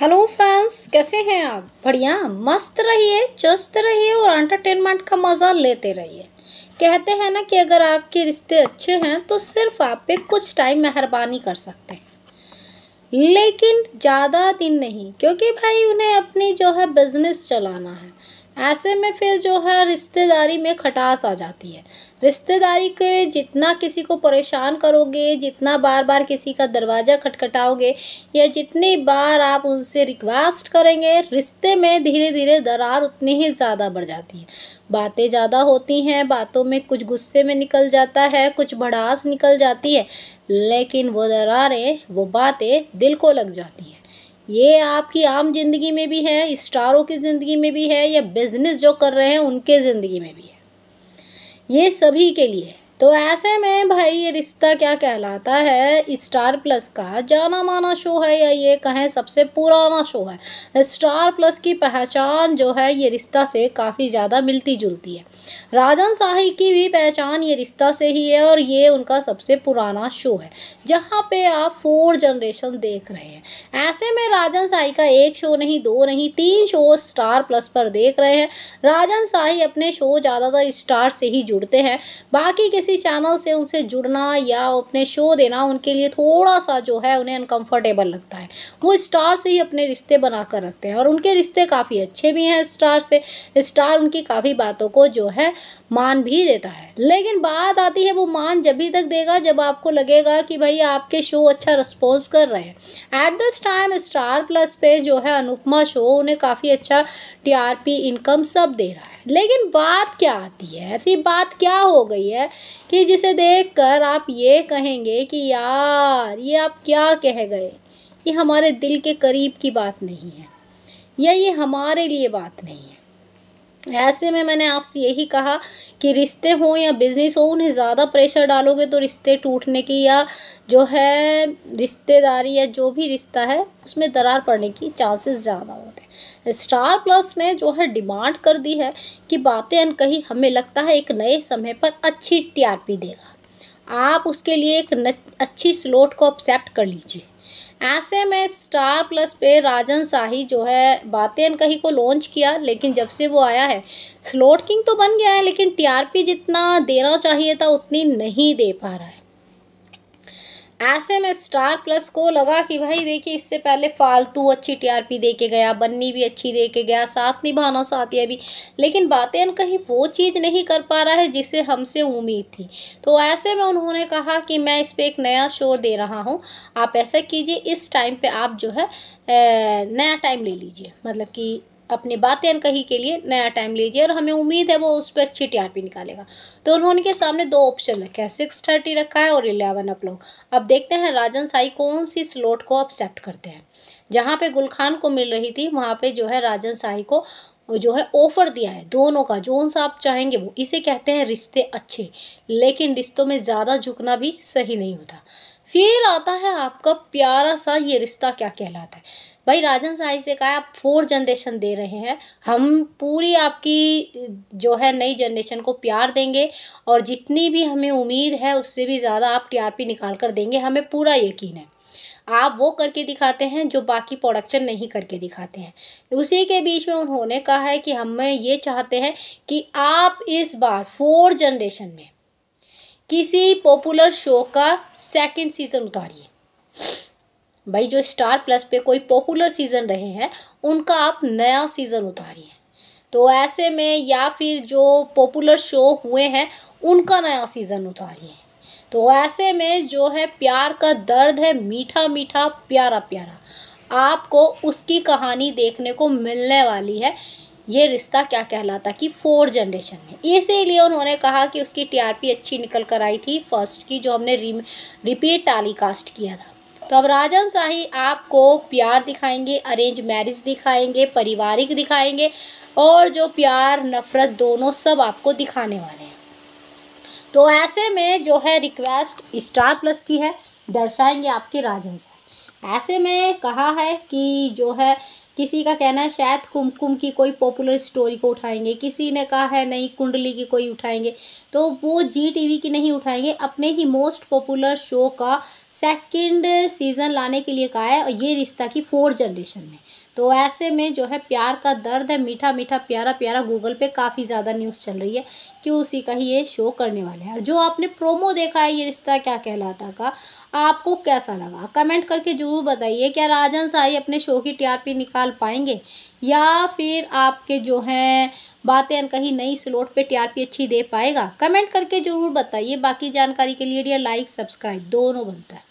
hello friends कैसे हैं आप बढ़िया मस्त रहिए चुस्त रहिए और एंटरटेनमेंट का मज़ा लेते रहिए कहते हैं ना कि अगर आपके रिश्ते अच्छे हैं तो सिर्फ आप पे कुछ टाइम मेहरबानी कर सकते हैं लेकिन ज़्यादा दिन नहीं क्योंकि भाई उन्हें अपनी जो है बिज़नेस चलाना है ऐसे में फिर जो है रिश्तेदारी में खटास आ जाती है रिश्तेदारी के जितना किसी को परेशान करोगे जितना बार बार किसी का दरवाज़ा खटखटाओगे या जितनी बार आप उनसे रिक्वेस्ट करेंगे रिश्ते में धीरे धीरे दरार उतनी ही ज़्यादा बढ़ जाती है बातें ज़्यादा होती हैं बातों में कुछ गुस्से में निकल जाता है कुछ भड़ास निकल जाती है लेकिन वो दरारें वो बातें दिल को लग जाती हैं ये आपकी आम जिंदगी में भी है स्टारों की ज़िंदगी में भी है या बिज़नेस जो कर रहे हैं उनके ज़िंदगी में भी है ये सभी के लिए है तो ऐसे में भाई ये रिश्ता क्या कहलाता है स्टार प्लस का जाना माना शो है या ये कहें सबसे पुराना शो है स्टार प्लस की पहचान जो है ये रिश्ता से काफ़ी ज़्यादा मिलती जुलती है राजन शाही की भी पहचान ये रिश्ता से ही है और ये उनका सबसे पुराना शो है जहाँ पे आप फोर जनरेशन देख रहे हैं ऐसे में राजन शाही का एक शो नहीं दो नहीं तीन शो स्टार प्लस पर देख रहे हैं राजन शाही अपने शो ज़्यादातर स्टार से ही जुड़ते हैं बाकी किसी किसी चैनल से उनसे जुड़ना या अपने शो देना उनके लिए थोड़ा सा जो है उन्हें अनकम्फर्टेबल लगता है वो स्टार से ही अपने रिश्ते बना कर रखते हैं और उनके रिश्ते काफ़ी अच्छे भी हैं स्टार से स्टार उनकी काफ़ी बातों को जो है मान भी देता है लेकिन बात आती है वो मान जब भी तक देगा जब आपको लगेगा कि भाई आपके शो अच्छा रिस्पॉन्स कर रहे हैं at this time Star Plus पे जो है अनुपमा शो उन्हें काफ़ी अच्छा टी इनकम सब दे रहा है लेकिन बात क्या आती है ऐसी बात क्या हो गई है कि जिसे देखकर आप ये कहेंगे कि यार ये आप क्या कह गए ये हमारे दिल के करीब की बात नहीं है या ये हमारे लिए बात नहीं है ऐसे में मैंने आपसे यही कहा कि रिश्ते हों या बिज़नेस हो उन्हें ज़्यादा प्रेशर डालोगे तो रिश्ते टूटने की या जो है रिश्तेदारी या जो भी रिश्ता है उसमें दरार पड़ने की चांसेस ज़्यादा होते हैं स्टार प्लस ने जो है डिमांड कर दी है कि बातें अनकही हमें लगता है एक नए समय पर अच्छी टी देगा आप उसके लिए एक अच्छी स्लोट को एक्सेप्ट कर लीजिए ऐसे में स्टार प्लस पे राजन शाही जो है बातें कहीं को लॉन्च किया लेकिन जब से वो आया है स्लोट किंग तो बन गया है लेकिन टीआरपी जितना देना चाहिए था उतनी नहीं दे पा रहा है ऐसे में स्टार प्लस को लगा कि भाई देखिए इससे पहले फालतू अच्छी टीआरपी दे के गया बन्नी भी अच्छी दे के गया साथ निभाना साथी भी लेकिन बातें कहीं वो चीज़ नहीं कर पा रहा है जिसे हमसे उम्मीद थी तो ऐसे में उन्होंने कहा कि मैं इस पर एक नया शो दे रहा हूँ आप ऐसा कीजिए इस टाइम पर आप जो है नया टाइम ले लीजिए मतलब कि अपने बातें कहीं के लिए नया टाइम लीजिए और हमें उम्मीद है वो उस पर अच्छी टी निकालेगा तो उन्होंने के सामने दो ऑप्शन रखे हैं सिक्स थर्टी रखा है और इलेवन ओ अब देखते हैं राजन साई कौन सी स्लॉट को एक्सेप्ट करते हैं जहाँ पे गुल खान को मिल रही थी वहाँ पे जो है राजन शाही को जो है ऑफर दिया है दोनों का जो सा आप चाहेंगे वो इसे कहते हैं रिश्ते अच्छे लेकिन रिश्तों में ज़्यादा झुकना भी सही नहीं होता फिर आता है आपका प्यारा सा ये रिश्ता क्या कहलाता है भाई राजन साई से कहा आप फोर जनरेशन दे रहे हैं हम पूरी आपकी जो है नई जनरेशन को प्यार देंगे और जितनी भी हमें उम्मीद है उससे भी ज़्यादा आप टीआरपी निकाल कर देंगे हमें पूरा यकीन है आप वो करके दिखाते हैं जो बाकी प्रोडक्शन नहीं करके दिखाते हैं उसी के बीच में उन्होंने कहा है कि हमें ये चाहते हैं कि आप इस बार फोर जनरेशन में किसी पॉपुलर शो का सेकंड सीज़न उतारिए भाई जो स्टार प्लस पे कोई पॉपुलर सीज़न रहे हैं उनका आप नया सीज़न उतारिए तो ऐसे में या फिर जो पॉपुलर शो हुए हैं उनका नया सीज़न उतारिए तो ऐसे में जो है प्यार का दर्द है मीठा मीठा प्यारा प्यारा आपको उसकी कहानी देखने को मिलने वाली है ये रिश्ता क्या कहलाता कि फोर जनरेशन में इसीलिए उन्होंने कहा कि उसकी टीआरपी अच्छी निकल कर आई थी फर्स्ट की जो हमने रिपीट टेलीकास्ट किया था तो अब राजन शाही आपको प्यार दिखाएंगे अरेंज मैरिज दिखाएंगे पारिवारिक दिखाएंगे और जो प्यार नफ़रत दोनों सब आपको दिखाने वाले हैं तो ऐसे में जो है रिक्वेस्ट स्टार प्लस की है दर्शाएंगे आपके राजन शाही ऐसे में कहा है कि जो है किसी का कहना है शायद कुमकुम की कोई पॉपुलर स्टोरी को उठाएंगे किसी ने कहा है नहीं कुंडली की कोई उठाएंगे तो वो जी टीवी की नहीं उठाएंगे अपने ही मोस्ट पॉपुलर शो का सेकंड सीज़न लाने के लिए कहा है और ये रिश्ता की फोर्थ जनरेशन में तो ऐसे में जो है प्यार का दर्द है मीठा मीठा प्यारा प्यारा गूगल पे काफ़ी ज़्यादा न्यूज़ चल रही है कि उसी का ही ये शो करने वाले हैं और जो आपने प्रोमो देखा है ये रिश्ता क्या कहलाता का आपको कैसा लगा कमेंट करके ज़रूर बताइए क्या राजन साई अपने शो की टीआरपी निकाल पाएंगे या फिर आपके जो हैं बातें कहीं नई स्लोट पे टीआरपी अच्छी दे पाएगा कमेंट करके जरूर बताइए बाकी जानकारी के लिए डियर लाइक सब्सक्राइब दोनों बनता है